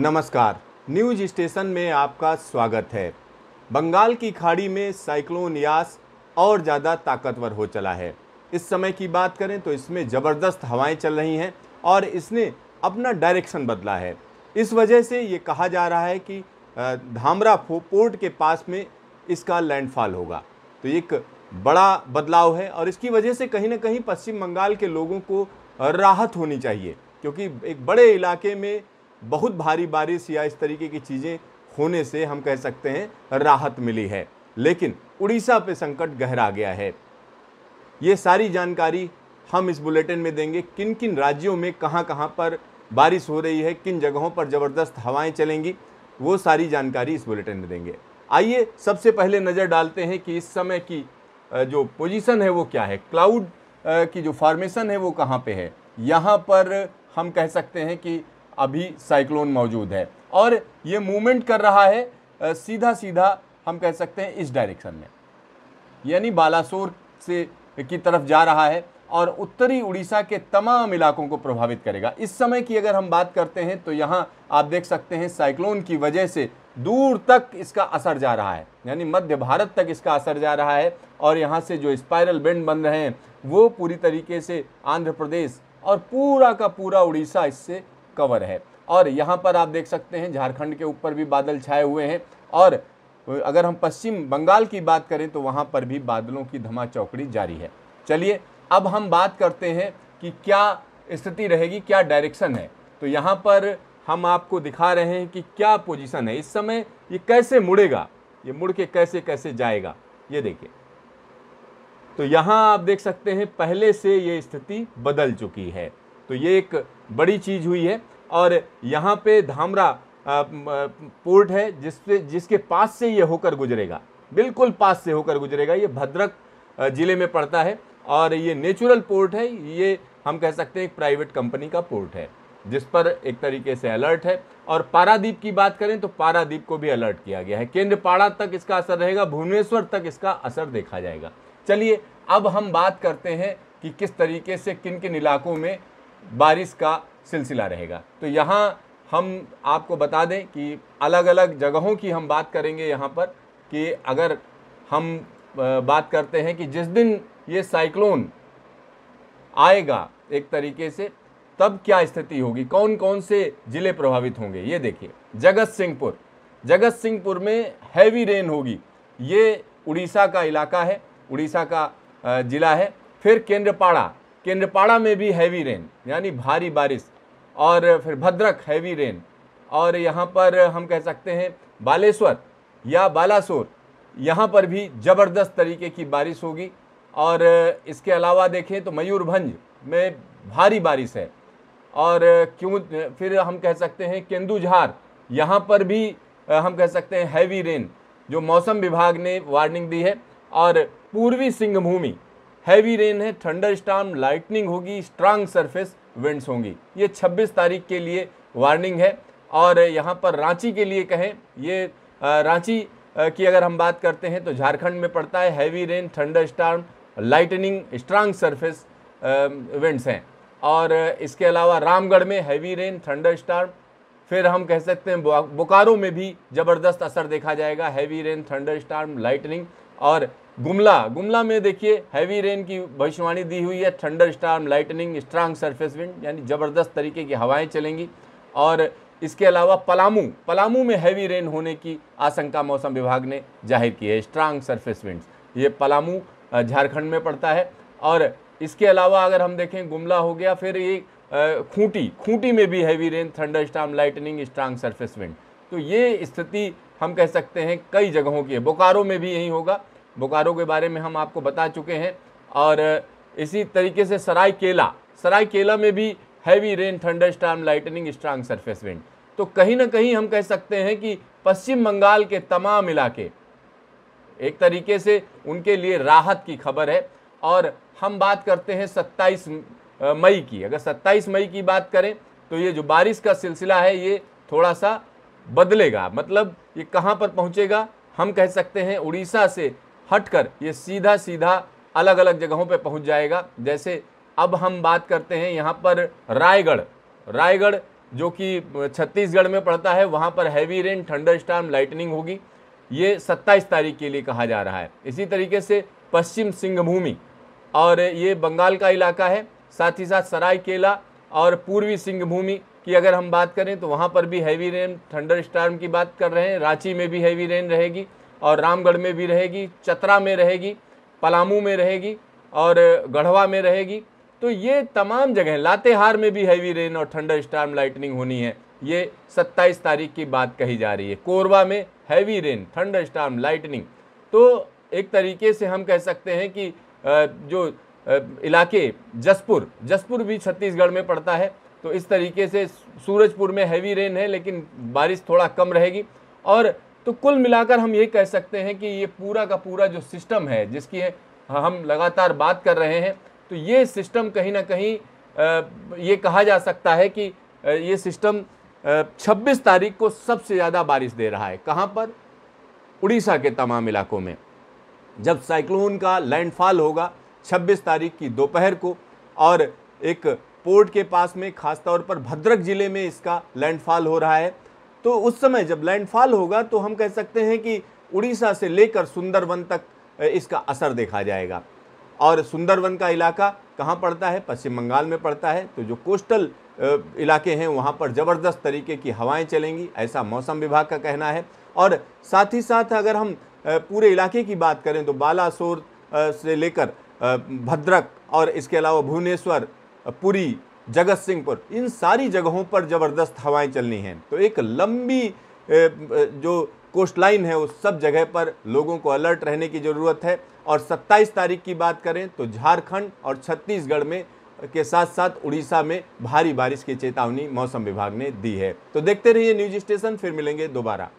नमस्कार news station में आपका स्वागत है बंगाल की खाड़ी में साइक्लोन यास और ज़्यादा ताकतवर हो चला है इस समय की बात करें तो इसमें ज़बरदस्त हवाएं चल रही हैं और इसने अपना डायरेक्शन बदला है इस वजह से ये कहा जा रहा है कि धामरा पोर्ट के पास में इसका लैंडफॉल होगा तो एक बड़ा बदलाव है और इसकी वजह से कहीं ना कहीं पश्चिम बंगाल के लोगों को राहत होनी चाहिए क्योंकि एक बड़े इलाके में बहुत भारी बारिश या इस तरीके की चीज़ें होने से हम कह सकते हैं राहत मिली है लेकिन उड़ीसा पे संकट गहरा गया है ये सारी जानकारी हम इस बुलेटिन में देंगे किन किन राज्यों में कहाँ कहाँ पर बारिश हो रही है किन जगहों पर ज़बरदस्त हवाएं चलेंगी वो सारी जानकारी इस बुलेटिन में देंगे आइए सबसे पहले नज़र डालते हैं कि इस समय की जो पोजीशन है वो क्या है क्लाउड की जो फॉर्मेशन है वो कहाँ पर है यहाँ पर हम कह सकते हैं कि अभी साइक्लोन मौजूद है और ये मूवमेंट कर रहा है सीधा सीधा हम कह सकते हैं इस डायरेक्शन में यानी बालासोर से की तरफ जा रहा है और उत्तरी उड़ीसा के तमाम इलाकों को प्रभावित करेगा इस समय की अगर हम बात करते हैं तो यहाँ आप देख सकते हैं साइक्लोन की वजह से दूर तक इसका असर जा रहा है यानी मध्य भारत तक इसका असर जा रहा है और यहाँ से जो स्पायरल बेंड बन रहे हैं वो पूरी तरीके से आंध्र प्रदेश और पूरा का पूरा उड़ीसा इससे कवर है और यहाँ पर आप देख सकते हैं झारखंड के ऊपर भी बादल छाए हुए हैं और अगर हम पश्चिम बंगाल की बात करें तो वहाँ पर भी बादलों की धमा चौकड़ी जारी है चलिए अब हम बात करते हैं कि क्या स्थिति रहेगी क्या डायरेक्शन है तो यहाँ पर हम आपको दिखा रहे हैं कि क्या पोजीशन है इस समय ये कैसे मुड़ेगा ये मुड़ के कैसे कैसे जाएगा ये देखिए तो यहाँ आप देख सकते हैं पहले से ये स्थिति बदल चुकी है तो ये एक बड़ी चीज़ हुई है और यहाँ पे धामरा पोर्ट है जिससे जिसके पास से ये होकर गुजरेगा बिल्कुल पास से होकर गुजरेगा ये भद्रक ज़िले में पड़ता है और ये नेचुरल पोर्ट है ये हम कह सकते हैं एक प्राइवेट कंपनी का पोर्ट है जिस पर एक तरीके से अलर्ट है और पारादीप की बात करें तो पारादीप को भी अलर्ट किया गया है केंद्रपाड़ा तक इसका असर रहेगा भुवनेश्वर तक इसका असर देखा जाएगा चलिए अब हम बात करते हैं कि किस तरीके से किन किन इलाकों में बारिश का सिलसिला रहेगा तो यहाँ हम आपको बता दें कि अलग अलग जगहों की हम बात करेंगे यहाँ पर कि अगर हम बात करते हैं कि जिस दिन ये साइक्लोन आएगा एक तरीके से तब क्या स्थिति होगी कौन कौन से ज़िले प्रभावित होंगे ये देखिए जगत सिंहपुर जगत सिंहपुर में हैवी रेन होगी ये उड़ीसा का इलाका है उड़ीसा का ज़िला है फिर केंद्रपाड़ा केंद्रपाड़ा में भी हैवी रेन यानी भारी बारिश और फिर भद्रक हैवी रेन और यहाँ पर हम कह सकते हैं बालेश्वर या बालासोर यहाँ पर भी ज़बरदस्त तरीके की बारिश होगी और इसके अलावा देखें तो मयूरभंज में भारी बारिश है और क्यों फिर हम कह सकते हैं केंदुझार यहाँ पर भी हम कह सकते हैं हैवी रेन जो मौसम विभाग ने वार्निंग दी है और पूर्वी सिंहभूमि हैवी रेन है थंडर स्टार्म लाइटनिंग होगी स्ट्रांग सरफेस विंड्स होंगी ये 26 तारीख के लिए वार्निंग है और यहाँ पर रांची के लिए कहें ये रांची की अगर हम बात करते हैं तो झारखंड में पड़ता है heavy rain thunderstorm lightning strong surface winds हैं और इसके अलावा रामगढ़ में हैवी रेन थंडर स्टार्म फिर हम कह सकते हैं बोकारो में भी ज़बरदस्त असर देखा जाएगा heavy rain thunderstorm lightning और गुमला गुमला में देखिए हैवी रेन की भविष्यवाणी दी हुई है thunderstorm lightning strong surface wind यानी ज़बरदस्त तरीके की हवाएं चलेंगी और इसके अलावा पलामू पलामू में हैवी रेन होने की आशंका मौसम विभाग ने जाहिर की है स्ट्रांग सरफेस विंड ये पलामू झारखंड में पड़ता है और इसके अलावा अगर हम देखें गुमला हो गया फिर ये खूंटी खूंटी में भी heavy rain thunderstorm lightning strong surface wind तो ये स्थिति हम कह सकते हैं कई जगहों की है बोकारो में भी यही होगा बोकारो के बारे में हम आपको बता चुके हैं और इसी तरीके से सराय केला सराय केला में भी heavy rain thunderstorm lightning strong surface wind तो कहीं ना कहीं हम कह सकते हैं कि पश्चिम बंगाल के तमाम इलाके एक तरीके से उनके लिए राहत की खबर है और हम बात करते हैं 27 मई की अगर 27 मई की बात करें तो ये जो बारिश का सिलसिला है ये थोड़ा सा बदलेगा मतलब ये कहाँ पर पहुँचेगा हम कह सकते हैं उड़ीसा से हटकर ये सीधा सीधा अलग अलग जगहों पे पहुंच जाएगा जैसे अब हम बात करते हैं यहाँ पर रायगढ़ रायगढ़ जो कि छत्तीसगढ़ में पड़ता है वहाँ पर heavy rain thunderstorm lightning होगी ये सत्ताईस तारीख के लिए कहा जा रहा है इसी तरीके से पश्चिम सिंहभूमि और ये बंगाल का इलाका है साथ ही साथ सरायकेला और पूर्वी सिंहभूमि की अगर हम बात करें तो वहाँ पर भी हैवी रेन थंडर स्टार्म की बात कर रहे हैं रांची में भी हैवी रेन रहेगी और रामगढ़ में भी रहेगी चतरा में रहेगी पलामू में रहेगी और गढ़वा में रहेगी तो ये तमाम जगह लातेहार में भी हैवी रेन और ठंडर स्टार्म लाइटनिंग होनी है ये 27 तारीख की बात कही जा रही है कोरबा में heavy rain thunderstorm lightning तो एक तरीके से हम कह सकते हैं कि जो इलाके जसपुर जसपुर भी छत्तीसगढ़ में पड़ता है तो इस तरीके से सूरजपुर में हैवी रेन है लेकिन बारिश थोड़ा कम रहेगी और तो कुल मिलाकर हम ये कह सकते हैं कि ये पूरा का पूरा जो सिस्टम है जिसकी हाँ, हम लगातार बात कर रहे हैं तो ये सिस्टम कहीं ना कहीं ये कहा जा सकता है कि ये सिस्टम 26 तारीख को सबसे ज़्यादा बारिश दे रहा है कहाँ पर उड़ीसा के तमाम इलाकों में जब साइक्लोन का लैंडफॉल होगा 26 तारीख की दोपहर को और एक पोर्ट के पास में खासतौर पर भद्रक ज़िले में इसका लैंडफॉल हो रहा है तो उस समय जब लैंडफॉल होगा तो हम कह सकते हैं कि उड़ीसा से लेकर सुंदरवन तक इसका असर देखा जाएगा और सुंदरवन का इलाका कहाँ पड़ता है पश्चिम बंगाल में पड़ता है तो जो कोस्टल इलाके हैं वहाँ पर ज़बरदस्त तरीके की हवाएं चलेंगी ऐसा मौसम विभाग का कहना है और साथ ही साथ अगर हम पूरे इलाके की बात करें तो बालासोर से लेकर भद्रक और इसके अलावा भुवनेश्वर पुरी जगत सिंहपुर इन सारी जगहों पर ज़बरदस्त हवाएं चलनी हैं तो एक लंबी जो कोस्ट लाइन है उस सब जगह पर लोगों को अलर्ट रहने की ज़रूरत है और 27 तारीख की बात करें तो झारखंड और छत्तीसगढ़ में के साथ साथ उड़ीसा में भारी बारिश की चेतावनी मौसम विभाग ने दी है तो देखते रहिए न्यूज स्टेशन फिर मिलेंगे दोबारा